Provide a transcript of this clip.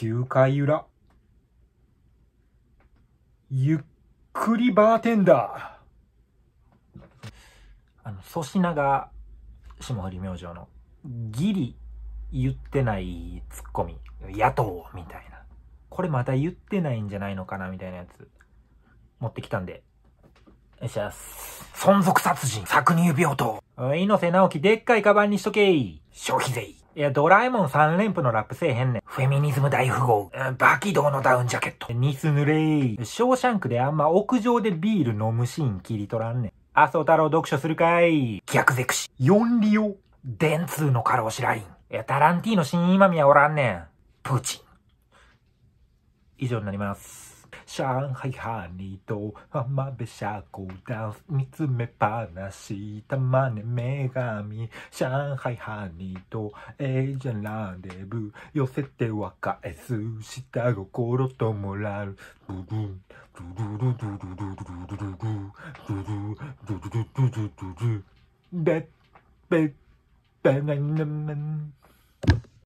9回裏。ゆっくりバーテンダー。あの、粗品が、霜降り明星の、ギリ言ってないツッコミ、野党みたいな。これまた言ってないんじゃないのかなみたいなやつ、持ってきたんで。よっしゃす。存続殺人、搾乳病棟。猪瀬直樹、でっかいカバンにしとけ消費税。いや、ドラえもん3連符のラップせえへんねん。フェミニズム大富豪。うん、バキドーのダウンジャケット。ニス濡れー。ショーシャンクであんま屋上でビール飲むシーン切り取らんねん。麻生太郎読書するかい。逆ゼクシ。四リオ。電通の過労死ライン。いや、タランティーノ新今宮おらんねん。プーチン。以上になります。上海ハニーと浜辺ャコダンス見つめっぱなし玉ね女神上海ハニーとエージェンランデブ寄せては返す下心ともらうブルードゥルルドゥルルドゥルルドゥルルドゥルルドゥルルドゥルルベドベドベドナドナ